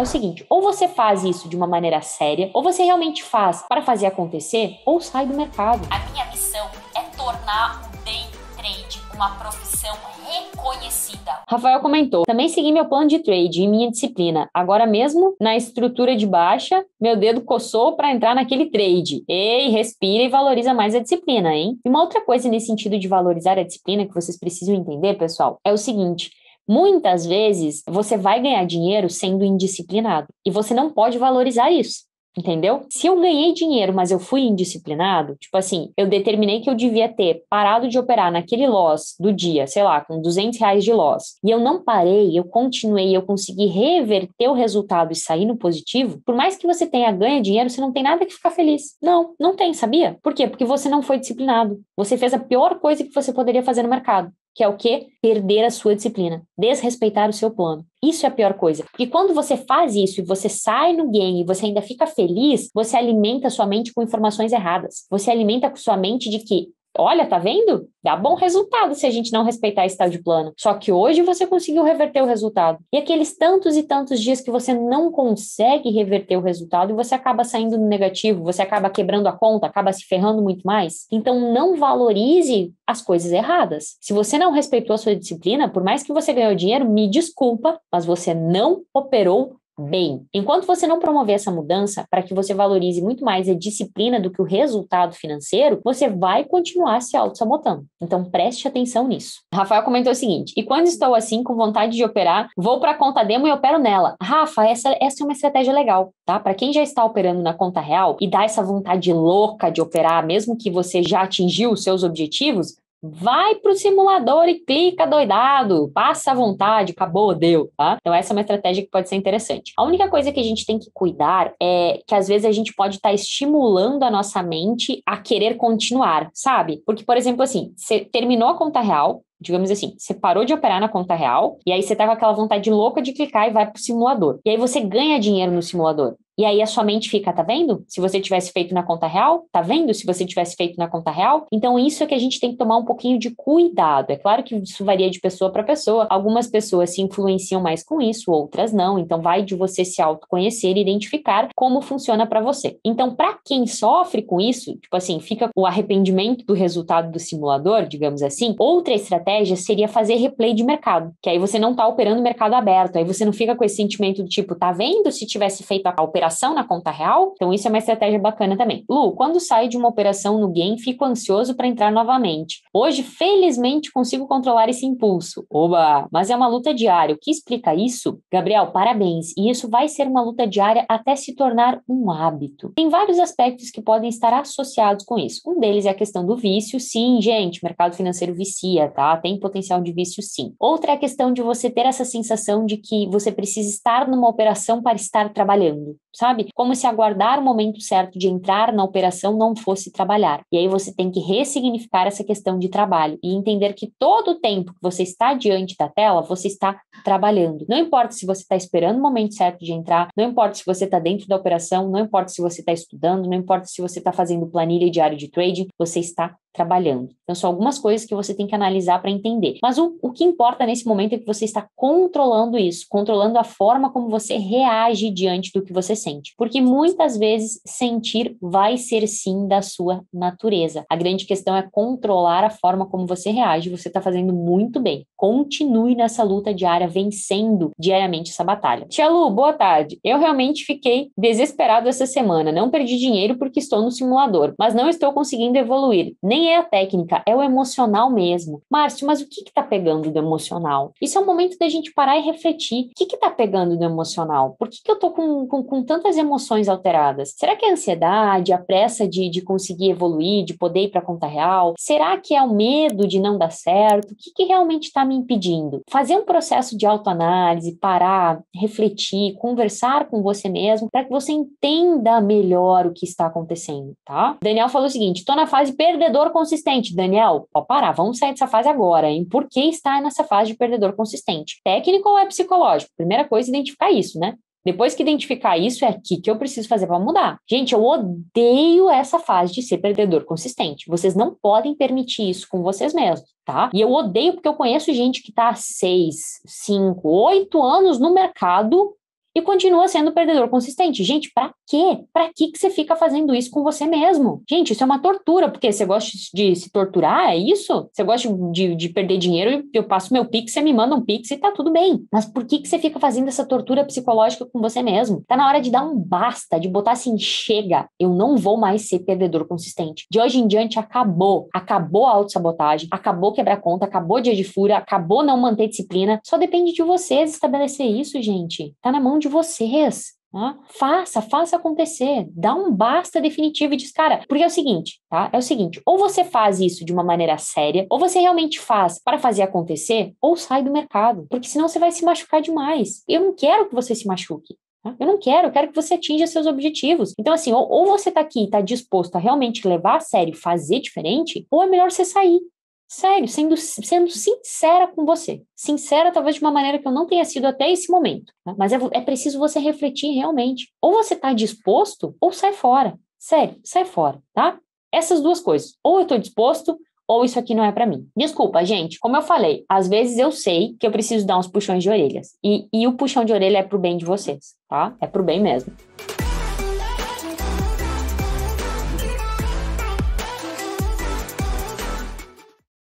é o seguinte: ou você faz isso de uma maneira séria, ou você realmente faz para fazer acontecer, ou sai do mercado. A minha missão é tornar o day trade uma profissão reconhecida. Rafael comentou: também segui meu plano de trade e minha disciplina. Agora mesmo, na estrutura de baixa, meu dedo coçou para entrar naquele trade. Ei, respira e valoriza mais a disciplina, hein? E uma outra coisa nesse sentido de valorizar a disciplina que vocês precisam entender, pessoal, é o seguinte: Muitas vezes você vai ganhar dinheiro sendo indisciplinado e você não pode valorizar isso. Entendeu? Se eu ganhei dinheiro, mas eu fui indisciplinado, tipo assim, eu determinei que eu devia ter parado de operar naquele loss do dia, sei lá, com 200 reais de loss, e eu não parei, eu continuei, eu consegui reverter o resultado e sair no positivo, por mais que você tenha ganho dinheiro, você não tem nada que ficar feliz. Não, não tem, sabia? Por quê? Porque você não foi disciplinado. Você fez a pior coisa que você poderia fazer no mercado que é o quê? Perder a sua disciplina, desrespeitar o seu plano. Isso é a pior coisa. E quando você faz isso e você sai no game e você ainda fica feliz, você alimenta sua mente com informações erradas. Você alimenta sua mente de que Olha, tá vendo? Dá bom resultado se a gente não respeitar esse tal de plano. Só que hoje você conseguiu reverter o resultado. E aqueles tantos e tantos dias que você não consegue reverter o resultado, você acaba saindo no negativo, você acaba quebrando a conta, acaba se ferrando muito mais. Então não valorize as coisas erradas. Se você não respeitou a sua disciplina, por mais que você ganhou dinheiro, me desculpa, mas você não operou bem. Enquanto você não promover essa mudança para que você valorize muito mais a disciplina do que o resultado financeiro, você vai continuar se auto-sabotando. Então preste atenção nisso. Rafael comentou o seguinte: e quando estou assim, com vontade de operar, vou para a conta demo e opero nela. Rafa, essa, essa é uma estratégia legal, tá? Para quem já está operando na conta real e dá essa vontade louca de operar, mesmo que você já atingiu os seus objetivos, Vai para o simulador e clica doidado, passa à vontade, acabou, deu, tá? Então essa é uma estratégia que pode ser interessante. A única coisa que a gente tem que cuidar é que às vezes a gente pode estar tá estimulando a nossa mente a querer continuar, sabe? Porque, por exemplo, assim, você terminou a conta real, digamos assim, você parou de operar na conta real e aí você tá com aquela vontade louca de clicar e vai pro simulador. E aí você ganha dinheiro no simulador. E aí a sua mente fica, tá vendo? Se você tivesse feito na conta real, tá vendo? Se você tivesse feito na conta real. Então isso é que a gente tem que tomar um pouquinho de cuidado. É claro que isso varia de pessoa para pessoa. Algumas pessoas se influenciam mais com isso, outras não. Então vai de você se autoconhecer e identificar como funciona para você. Então para quem sofre com isso, tipo assim, fica o arrependimento do resultado do simulador, digamos assim. Outra estratégia seria fazer replay de mercado, que aí você não tá operando mercado aberto, aí você não fica com esse sentimento do tipo, tá vendo se tivesse feito a operação operação na conta real? Então, isso é uma estratégia bacana também. Lu, quando saio de uma operação no gain, fico ansioso para entrar novamente. Hoje, felizmente, consigo controlar esse impulso. Oba! Mas é uma luta diária. O que explica isso? Gabriel, parabéns. E isso vai ser uma luta diária até se tornar um hábito. Tem vários aspectos que podem estar associados com isso. Um deles é a questão do vício. Sim, gente, mercado financeiro vicia, tá? Tem potencial de vício, sim. Outra é a questão de você ter essa sensação de que você precisa estar numa operação para estar trabalhando sabe? Como se aguardar o momento certo de entrar na operação não fosse trabalhar. E aí você tem que ressignificar essa questão de trabalho e entender que todo o tempo que você está diante da tela, você está trabalhando. Não importa se você está esperando o momento certo de entrar, não importa se você está dentro da operação, não importa se você está estudando, não importa se você está fazendo planilha e diário de trading, você está trabalhando. Então, são algumas coisas que você tem que analisar para entender. Mas o, o que importa nesse momento é que você está controlando isso, controlando a forma como você reage diante do que você sente. Porque muitas vezes sentir vai ser sim da sua natureza. A grande questão é controlar a forma como você reage. Você está fazendo muito bem. Continue nessa luta diária, vencendo diariamente essa batalha. Tia Lu, boa tarde. Eu realmente fiquei desesperado essa semana. Não perdi dinheiro porque estou no simulador, mas não estou conseguindo evoluir. Nem nem é a técnica, é o emocional mesmo. Márcio, mas o que está pegando do emocional? Isso é o um momento da gente parar e refletir. O que está pegando do emocional? Por que, que eu estou com, com, com, tantas emoções alteradas? Será que é a ansiedade, a pressa de, de conseguir evoluir, de poder ir para a conta real? Será que é o medo de não dar certo? O que, que realmente está me impedindo? Fazer um processo de autoanálise, parar, refletir, conversar com você mesmo, para que você entenda melhor o que está acontecendo, tá? Daniel falou o seguinte: estou na fase perdedor perdedor consistente, Daniel, pode parar, vamos sair dessa fase agora, hein? Por que está nessa fase de perdedor consistente? Técnico ou é psicológico? Primeira coisa, é identificar isso, né? Depois que identificar isso, é aqui que eu preciso fazer para mudar. Gente, eu odeio essa fase de ser perdedor consistente. Vocês não podem permitir isso com vocês mesmos, tá? E eu odeio porque eu conheço gente que está há seis, cinco, oito anos no mercado e continua sendo perdedor consistente. Gente, para quê? Para que que você fica fazendo isso com você mesmo? Gente, isso é uma tortura, porque você gosta de se torturar, é isso? Você gosta de, de perder dinheiro, eu passo meu pix, você me manda um pix e tá tudo bem. Mas por que que você fica fazendo essa tortura psicológica com você mesmo? Tá na hora de dar um basta, de botar assim, chega, eu não vou mais ser perdedor consistente. De hoje em diante acabou, acabou a autossabotagem, acabou quebrar conta, acabou dia de fura, acabou não manter disciplina. Só depende de vocês estabelecer isso, gente. Tá na mão de vocês. Né? Faça, faça acontecer, dá um basta definitivo e diz, cara, porque é o seguinte, tá? É o seguinte, ou você faz isso de uma maneira séria, ou você realmente faz para fazer acontecer, ou sai do mercado, porque senão você vai se machucar demais. Eu não quero que você se machuque. Né? Eu não quero, eu quero que você atinja seus objetivos. Então, assim, ou, ou você está aqui e está disposto a realmente levar a sério, fazer diferente, ou é melhor você sair sério, sendo, sendo sincera com você. Sincera, talvez de uma maneira que eu não tenha sido até esse momento. Né? Mas é, é preciso você refletir realmente. Ou você está disposto, ou sai fora. Sério, sai fora, tá? Essas duas coisas. Ou eu estou disposto, ou isso aqui não é para mim. Desculpa, gente, como eu falei, às vezes eu sei que eu preciso dar uns puxões de orelhas. E, e o puxão de orelha é pro bem de vocês, tá? É pro bem mesmo.